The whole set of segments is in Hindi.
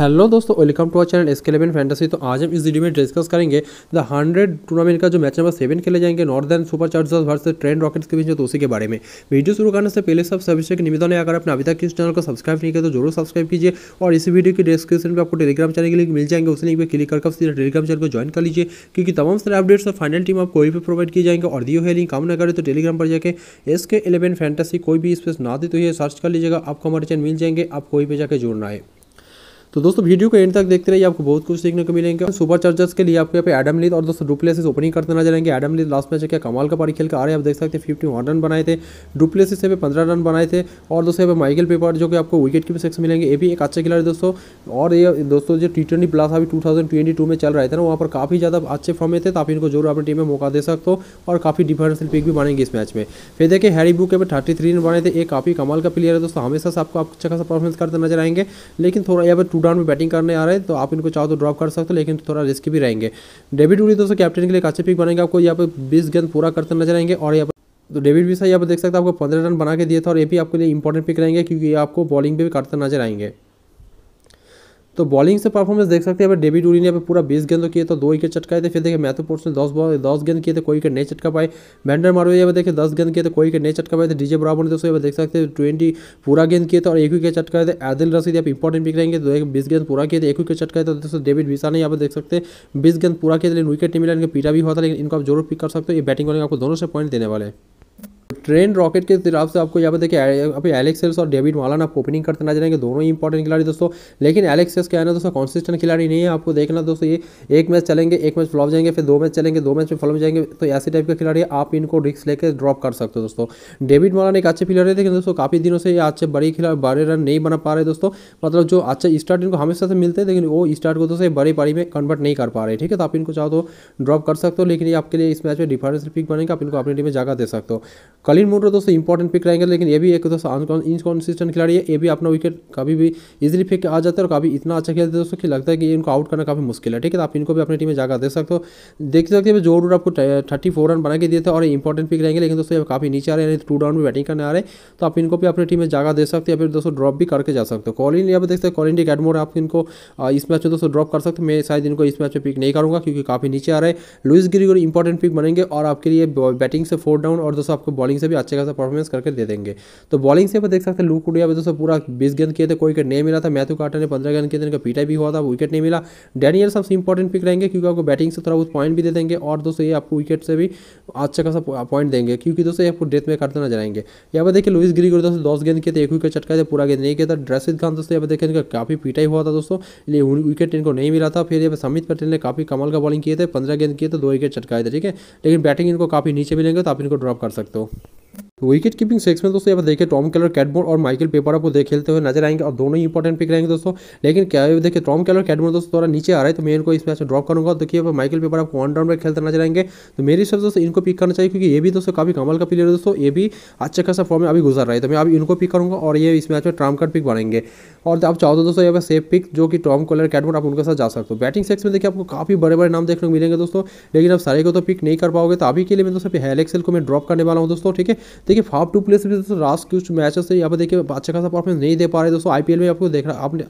हेलो दोस्तों welcome to our channel SK eleven fantasy तो आज हम इस वीडियो में डिस्कस करेंगे द हंड्रेड टूर्नामेंट का जो मैच नंबर सेवन खेले जाएंगे Northern Superchargers versus Trent Rockets के बीच तो उसी के बारे में वीडियो शुरू करने से पहले सब सभी के एक निवेदन है अगर आपने अभी तक इस चैनल को सब्सक्राइब नहीं किया तो जरूर सब्सक्राइब कीजिए और इसी वीडियो की डिस्क्रिप्शन में आपको टेलीग्राम चैनल के लिंक मिल जाएंगे उस लिंक पर क्लिक करके सीधा टेलीग्राम चैनल को ज्वाइन कर लीजिए क्योंकि तमाम सारे अपडेट्स और फाइनल टीम आपको कोई भी प्रोवाइड किए जाएंगे और दियो है लिंक काम न करें तो टेलीग्राम पर जाकर एस के इलेवन फैंटेसी कोई भी स्पेस ना दे तो ये सर्च कर लीजिएगा आपको हमारे चैनल मिल जाएंगे आप कोई भी जाकर जोड़ना है तो दोस्तों वीडियो को एंड तक देखते रहिए आपको बहुत कुछ सीखने को मिलेंगे सुपर चार्जर्स के लिए आपको यहाँ पे एडम लीद और दोस्तों डुप्लेसिस ओपनिंग करते नजर आएंगे एडम लीड लास्ट मैच क्या कमाल का पारी खेल कर आ रहे हैं आप देख सकते हैं फिफ्टी वन रन बनाए थे डुप्लेसिस यहाँ पे पंद्रह रन बनाए थे और दोस्तों यहाँ पर माइकल पेपर जो कि आपको विकेट कीपर सेक्स मिलेंगे ये भी एक अच्छे खिलाड़ी दोस्तों और ये दोस्तों जो टी ट्वेंटी प्लस अभी टू में चल रहे थे तो ना वहाँ पर काफ़ी ज़्यादा अच्छे फॉर्म में थे तो आप इनको जरूर अपनी टीम में मौका दे सकते हो और काफ़ी डिफरेंशियल पिक भी बनेंगे इस मैच में फिर देखिए हैरी बुक यहाँ पर थर्टी रन बने थे ये काफ़ी कमाल का प्लेयर है दोस्तों हमेशा से आपको अच्छा खासा परफॉर्मेंस करते नजर आएंगे लेकिन थोड़ा यहाँ पर टू डाउन में बैटिंग करने आ रहे हैं तो आप इनको चाहो तो ड्रॉप कर सकते हो लेकिन थोड़ा रिस्क भी रहेंगे डेविड उड़ी दोस्तों कैप्टन के लिए अच्छे पिक बनेंगे आपको यहाँ पर बीस गेंद पूरा करते नजर आएंगे और यहाँ पर तो डेविड भी यहाँ पर देख सकते हैं आपको पंद्रह रन बना के दिए था और ये भी आपके लिए इंपॉर्टेंट पिक रहेंगे क्योंकि आपको बॉलिंग भी करते नजर आएंगे तो बॉलिंग से परफॉर्मेंस देख सकते हैं डेविड उरी ने पूरा बीस गेंद किए तो दो विकेट चटकाए थे फिर देखिए मैथ्यू पोर्ट्स ने दस बॉल दस गेंद किए थे कोई विकेट नहीं चटका पाए बैंडर मारो यहाँ देखिए दस गेंद किए थे कोई विकेट नहीं चटका पाए थे डीजे बराबर ने दोस्तों देख सकते हैं ट्वेंटी पूरा गेंद किए थे और एक विकेट चटकाए थे आदिल रसीद आप इंपॉर्टेंट पिक रहेंगे तो बीस गेंद पूरा किए थे एक विकेट चटकाए थे दोस्तों डेविड विशा ने यहाँ पर देख सकते हैं बीस गेंद पूरा किए थे लेकिन विकेट नहीं मिला इनका पीटा भी हुआ था लेकिन इनको आप जरूर पिक कर सकते हो ये बैटिंग वाले आपको दोनों से पॉइंट देने वाले हैं ट्रेन रॉकेट के तरफ से आपको यहाँ पर देखिए अभी एलेक्सेस और डेविड आप ओपनिंग करते नजर आएंगे दोनों ही इंपॉर्टेंट खिलाड़ी दोस्तों लेकिन एलेक्सेस क्या है ना दोस्तों कॉन्सिस्टेंट खिलाड़ी नहीं है आपको देखना दोस्तों ये एक मैच चलेंगे एक मैच फ्लॉप जाएंगे फिर दो मैच चलेंगे दो मैच में फ्लॉप जाएंगे तो ऐसे टाइप का खिलाड़ी आप इनको रिस्क लेकर ड्रॉप कर सकते हो दोस्तों डेविड मालान एक अच्छे प्लेयर है लेकिन दोस्तों काफ़ी दिनों से ये अच्छे बड़े खिलाड़ी बड़े रन नहीं बना पा रहे दोस्तों मतलब जो अच्छे स्टार्ट इनको हमेशा से मिलते हैं लेकिन वो स्टार्ट को दोस्तों बड़ी पारी में कन्वर्ट नहीं कर पा रहे ठीक है तो आप इनको चाहो तो ड्रॉप कर सकते हो लेकिन ये आपके लिए इस मैच में डिफरेंस पिक बनेंगे आप इनको अपनी टीम में जगह दे सकते हो कलिन मुंडो दोस्तों इंपॉर्टेंट पिक रहेंगे लेकिन ये भी एक दोस्तों इनकॉन्सिस्टेंट खिलाड़ी है ये भी अपना विकेट कभी भी इजिली फेंक के आ जाता है और कभी इतना अच्छा खेलते हैं दोस्तों कि लगता है कि इनको आउट करना काफ़ी मुश्किल है ठीक है तो आप इनको भी अपनी टीम में जाकर दे सकते हो देख सकते हो रूट आपको थर्टी फोर रन बना के दिए थे और इंपॉर्टेंट पिक रहेंगे लेकिन दोस्तों ये काफ़ी नीचे आ रहे हैं टू डाउन में बैटिंग करने आ रहे हैं तो आप इनको भी अपनी टीम में जगह दे सकते हो या फिर दोस्तों ड्रॉप भी करके जा सकते हो कॉलिन यहाँ पर देखते हैं कॉलिन डी एडमोर आप इनको इस मैच में दोस्तों ड्रॉप कर सकते हो मैं शायद इनको इस मैच में पिक नहीं करूँगा क्योंकि काफ़ी नीचे आ रहे हैं लुइस गिरी इंपॉर्टेंट पिक बनेंगे और आपके लिए बैटिंग से फोर डाउन और दोस्तों आपको बॉलिंग बॉलिंग से भी अच्छे खासा परफॉर्मेंस करके दे देंगे तो बॉलिंग से भी देख सकते हैं लू कुडिया दोस्तों पूरा बीस गेंद किए थे कोई विकेट नहीं मिला था मैथ्यू कार्टर ने पंद्रह गेंद किए थे इनका पीटा भी हुआ था विकेट नहीं मिला डैनियल सबसे इंपॉर्टेंट पिक रहेंगे क्योंकि आपको बैटिंग से थोड़ा बहुत पॉइंट भी दे देंगे और दोस्तों ये आपको विकेट से भी अच्छा खासा पॉइंट देंगे क्योंकि दोस्तों आपको डेथ में करते नजर आएंगे यहाँ पर देखिए लुइस गिरी दोस्तों दस गेंद किए थे एक विकेट चटकाए थे पूरा गेंद नहीं किया था ड्रेसिद खान दोस्तों यहाँ पर देखिए इनका काफ़ी पिटाई हुआ था दोस्तों विकेट इनको नहीं मिला था फिर यहाँ पर समित पटेल ने काफ़ी कमल का बॉलिंग किए थे पंद्रह गेंद किए थे दो विकेट चटकाए थे ठीक है लेकिन बैटिंग इनको काफ़ी नीचे मिलेंगे तो आप इनको ड्रॉप कर सकते हो in here. तो विकेट कीपिंग सेक्स में दोस्तों यहाँ पर देखिए टॉम केलर कैटमोर और माइकल पेपर आपको देख खेलते हुए नजर आएंगे और दोनों ही इंपॉर्टेंट पिक रहेंगे दोस्तों लेकिन क्या देखिए टॉम केलर कैटमोर दोस्तों थोड़ा नीचे आ रहा है तो मैं इनको इस मैच में ड्रॉप करूंगा देखिए माइकल पेपर आपको वन राउंड में खेलते नजर आएंगे तो मेरी हिसाब दोस्तों इनको पिक करना चाहिए क्योंकि ये भी दोस्तों काफी कमल का प्लेयर है दोस्तों ये भी अच्छा खासा फॉर्म में अभी गुजर रहा है तो मैं अभी इनको पिक करूँगा और ये इस मैच में ट्राम कार्ड पिक बनेंगे और आप चाहो तो दोस्तों यहाँ पर सेफ पिक जो कि टॉम कलर कैटमोर आप उनके साथ जा सकते हो बैटिंग सेक्स में देखिए आपको काफी बड़े बड़े नाम देखने को मिलेंगे दोस्तों लेकिन आप सारे को तो पिक नहीं कर पाओगे तो अभी के लिए मैं दोस्तों हेलेक्सल को मैं ड्रॉप करने वाला हूँ दोस्तों ठीक है देखिए फाफ टू प्लेस भी दोस्तों लास्ट कुछ मैचेस से यहाँ पर देखिए अच्छा खासा परफॉर्मेंस नहीं दे पा रहे दोस्तों आई में आपको देख रहा आपने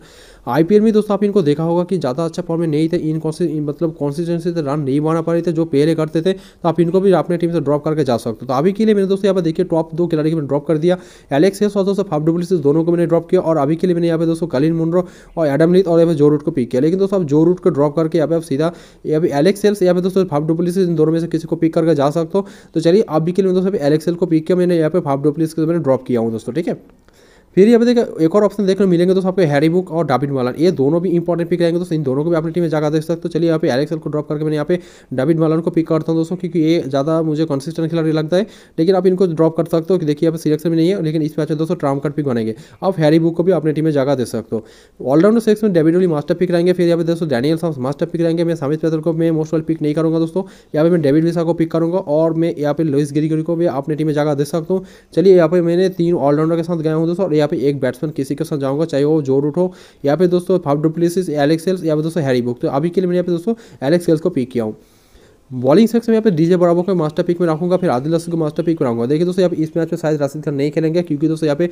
आईपीएल में दोस्तों आप इनको देखा होगा कि ज़्यादा अच्छा परफॉर्मेंस नहीं थे इन मतलब कॉन्सिस्टेंसी से रन नहीं बना पा रहे थे जो पहले करते थे तो आप इनको भी अपने टीम से ड्रॉप करके जा सकते हो तो अभी के लिए मैंने दोस्तों यहाँ पर देखिए टॉप दो खिलाड़ी को मैंने ड्रॉप कर दिया एलेक्स हेस और दोस्तों फाफ डब्ल्यू से दोनों को मैंने ड्रॉप किया और अभी के लिए मैंने यहाँ पे दोस्तों कलिन मुंड्रो और एडम लीथ और यहाँ पर जो रूट को पिक किया लेकिन दोस्तों आप जो रूट को ड्रॉप करके यहाँ पे आप सीधा यहाँ पर एलेक्स यहाँ पे दोस्तों फाफ डब्ल्यू इन दोनों में से किसी को पिक करके जा सकते हो तो चलिए अभी के लिए दोस्तों एलेक्सल को पिक किया मैंने मैंने यहाँ पे हाफ डब्ल्यू को मैंने ड्रॉप किया हूँ दोस्तों ठीक है फिर यहाँ पर देखिए एक और ऑप्शन देखने मिलेंगे दोस्तों आपको हैरी बुक और डाविड मालान ये दोनों भी इंपॉर्टेंट पिक रहेंगे दोस्तों इन दोनों को भी अपनी टीम में जगह दे सकते हो तो चलिए यहाँ पे एलेक्सल को ड्रॉप करके मैंने यहाँ पे डाविड मालान को पिक करता हूँ दोस्तों क्योंकि ये ज़्यादा मुझे कंसिस्टेंट खिलाड़ी लगता है लेकिन आप इनको ड्रॉप कर सकते हो कि देखिए यहाँ पे सिलेक्शन में नहीं है लेकिन इस मैच दोस्तों ट्राम कार्ड पिक बनेंगे आप हैरी बुक को भी अपनी टीम में जगह दे सकते हो ऑलराउंडर सेक्स में डेविड ओली मास्टर पिक रहेंगे फिर यहाँ पे दोस्तों डैनियल साम्स मास्टर पिक रहेंगे मैं सामित पैदल को मैं मोस्ट वेल पिक नहीं करूँगा दोस्तों यहाँ पर मैं डेविड विसा को पिक करूँगा और मैं यहाँ पे लोइस गिरी को भी अपनी टीम में जगह दे सकता हूँ चलिए यहाँ पर मैंने तीन ऑलराउंडर के साथ गया हूँ दोस्तों यहाँ पे एक बैट्समैन किसी के साथ जाऊंगा चाहे वो जो रूट हो यहाँ पे दोस्तों फाफ डुप्लीसिस एलेक्सेल्स या फिर दोस्तों हैरी बुक तो अभी के लिए मैंने यहाँ पे दोस्तों एलेक्सेल्स को पिक किया हूँ बॉलिंग सेक्स में यहाँ पे डीजे बराबर को मास्टर पिक में रखूंगा फिर आदिल रसूल को मास्टर पिक कराऊंगा देखिए दोस्तों यहाँ पे इस मैच में शायद राशिद खान नहीं खेलेंगे क्योंकि दोस्तों यहाँ पे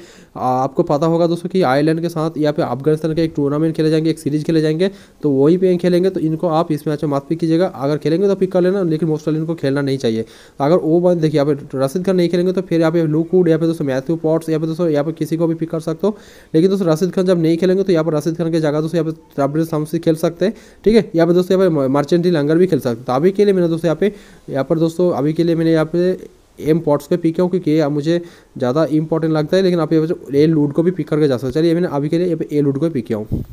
आपको पता होगा दोस्तों कि आयरलैंड के साथ यहाँ पे अफगानिस्तान का एक टूर्नामेंट खेले जाएंगे एक सीरीज खेले जाएंगे तो वहीं पे खेलेंगे तो इनको आप इस मैच में मास्टर पिक कीजिएगा अगर खेलेंगे तो पिक कर लेना लेकिन मोस्ट इनको खेलना नहीं चाहिए अगर वो बंद देखिए यहाँ पे राशिद खान नहीं खेलेंगे तो फिर यहाँ पे लूकूड यहाँ पे दोस्तों मैथ्यू पॉट्स यहाँ पे दोस्तों यहाँ पर किसी को भी पिक कर सकते हो लेकिन दोस्तों राशिद खान जब नहीं खेलेंगे तो यहाँ पर राशिद खान की जगह दोस्तों यहाँ पे खेल सकते हैं ठीक है यहाँ पे दोस्तों यहाँ पर मर्चेंटी लंगर भी खेल सकते हैं तो अभी के लिए है दोस्तों यहाँ पे यहाँ पर दोस्तों अभी के लिए मैंने यहाँ पे एम पॉट्स को पिक किया हूँ क्योंकि ये मुझे ज़्यादा इंपॉर्टेंट लगता है लेकिन आप ये ए लूट को भी पिक करके जा सकते चलिए मैंने अभी के लिए यहाँ पे ए लूट को पिक किया हूँ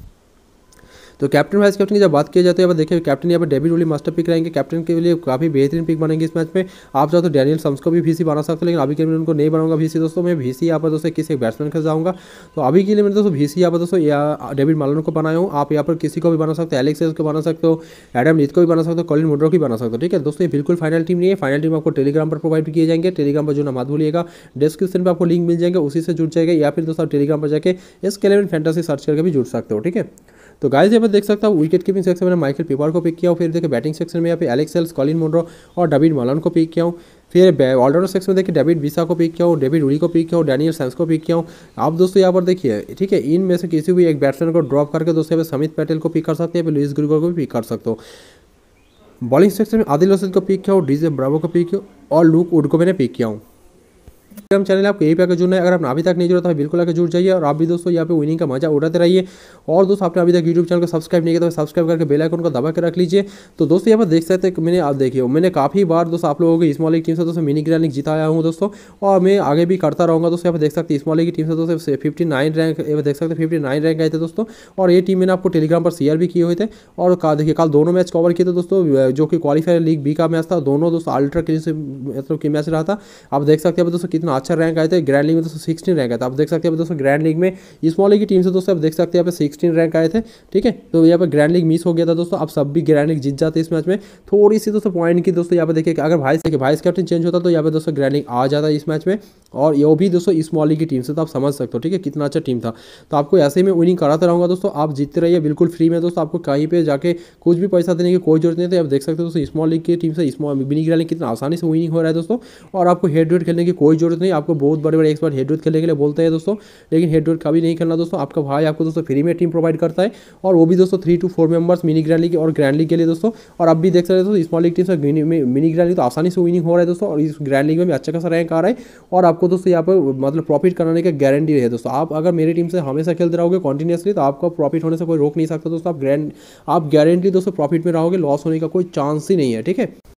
तो कैप्टन वाइस कैप्टन की जब बात किया जाती है देखिए कैप्टन यहाँ पर डेविड ओली मास्टर पिक रहेंगे कैप्टन के लिए काफ़ी बेहतरीन पिक बनेंगे इस मैच में आप चाहते तो डैनियल सम्स को भी भी बना सकते हैं लेकिन अभी के लिए उनको नहीं बनाऊंगा भी दोस्तों मैं भी यहाँ पर दोस्तों किसी एक बैट्समैन खेल जाऊँगा तो अभी के लिए मैंने दोस्तों भी यहाँ पर दोस्तों या डेविड मालन को बनाया हूँ आप यहाँ पर किसी को भी बना सकते हो एलेक्स को बना सकते हो एडम नीत को भी बना सकते हो कॉलिन मुड्रो की बना सकते हो ठीक है दोस्तों ये बिल्कुल फाइनल टीम नहीं है फाइनल टीम आपको टेलीग्राम पर प्रोवाइड किए जाएंगे टेलीग्राम पर जो ना बोलिएगा भूलिएगा डिस्क्रिप्शन पर आपको लिंक मिल जाएगा उसी से जुड़ जाएगा या फिर दोस्तों आप टेलीग्राम पर जाकर इसके कैलेवन फैंटासी सर्च करके भी जुड़ सकते हो ठीक है तो गाइस यहाँ पर देख सकता हूँ विकेट कीपिंग सेक्शन में माइकल पीपर को पिक किया हूँ फिर देखिए बैटिंग सेक्शन में यहाँ पे एलेक्स एल्स कॉलिन मोड्रो और डेविड मलन को पिक किया हूँ फिर ऑलराउंडर सेक्शन में देखिए डेविड बिसा को पिक किया हूँ डेविड उड़ी को पिक किया हूँ डैनियल सैम्स को पिक किया हूँ आप दोस्तों यहाँ पर देखिए ठीक है इन में से किसी भी एक बैट्समैन को ड्रॉप करके दोस्तों यहाँ पर समित पटेल को पिक कर सकते हैं लुइस गुरुगर को भी पिक कर सकते हो बॉलिंग सेक्शन में आदिल रसद को पिक किया हूँ डीजे ब्रावो को पिक किया और लूक उड को मैंने पिक किया हूँ टेलीग्राम चैनल आपको यही पे आकर जुड़ना है अगर आपने अभी तक नहीं जुड़ा तो बिल्कुल आकर जुड़ जाइए और आप भी दोस्तों यहाँ पे विनिंग का मजा उड़ाते रहिए और दोस्तों आपने अभी तक यूट्यूब चैनल को सब्सक्राइब नहीं किया तो सब्सक्राइब करके बेल आइकन को दबा के रख लीजिए तो दोस्तों यहाँ पर देख सकते हैं मैंने आप देखिए मैंने काफ़ी बार दोस्तों आप लोगों की स्मॉल लीग टीम से दोस्तों मिनी ग्रैंड लीग जिताया हूँ दोस्तों और मैं आगे भी करता रहूँगा दोस्तों यहाँ पर देख सकते हैं स्मॉल लीग की टीम से दोस्तों फिफ्टी नाइन रैंक देख सकते फिफ्टी नाइन रैंक आए थे दोस्तों और ये टीम मैंने आपको टेलीग्राम पर शेयर भी किए हुए थे और देखिए कल दोनों मैच कवर किए थे दोस्तों जो कि क्वालिफायर लीग बी का मैच था दोनों दोस्तों अल्ट्रा क्लीन से मैच मतलब रहा था आप देख सकते हैं दोस्तों कितना अच्छा रैंक आए थे ग्रैंड लीग में दोस्तों सिक्सटीन रैंक आए थे आप देख सकते हैं दोस्तों ग्रैंड लीग में स्मॉल लीग की टीम से दोस्तों आप देख सकते हैं यहाँ पे सिक्सटीन रैंक आए थे ठीक है तो यहाँ पर ग्रैंड लीग मिस हो गया था दोस्तों आप सब भी ग्रैंड लीग जीत जाते इस मैच में थोड़ी सी दोस्तों पॉइंट की दोस्तों यहाँ पर देखिए अगर भाई से वाइस कैप्टन चेंज होता तो यहाँ पर दोस्तों ग्रैंड लीग आ जाता इस मैच में और यो भी दोस्तों स्मॉल लीग की टीम से तो आप समझ सकते हो ठीक है कितना अच्छा टीम था तो आपको ऐसे में विनिंग कराता रहूँगा दोस्तों आप जीतते रहिए बिल्कुल फ्री में दोस्तों आपको कहीं पर जाकर कुछ भी पैसा देने की कोई जरूरत नहीं है तो आप देख सकते हो दोस्तों स्मॉल लीग की टीम से स्मॉल मिनी ग्रैंड लीग कितना आसानी से विनिंग हो रहा है दोस्तों और आपको हेड टू खेलने की कोई जरूरत जरूरत नहीं आपको बहुत बड़े बड़े एक्सपर्ट हेड खेलने के लिए बोलते हैं दोस्तों लेकिन हेड कभी नहीं खेलना दोस्तों आपका भाई आपको दोस्तों फ्री में टीम प्रोवाइड करता है और वो भी दोस्तों three two four members mini grand league और ग्रैंड लीग के लिए दोस्तों और अब भी देख सकते दोस्तों स्मॉल लीग टीम से मिनी ग्रैंड लीग तो आसानी से विनिंग हो रहा है दोस्तों और इस ग्रैंड लीग में भी अच्छा खासा रैंक आ रहा है और आपको दोस्तों यहाँ पर मतलब प्रॉफिट कराने का गारंटी है दोस्तों आप अगर मेरी टीम से हमेशा खेलते रहोगे कॉन्टीन्यूसली तो आपका प्रॉफिट होने से कोई रोक नहीं सकता दोस्तों आप ग्रैंड आप गारंटी दोस्तों प्रॉफिट में रहोगे लॉस होने का कोई चांस ही नहीं है ठीक है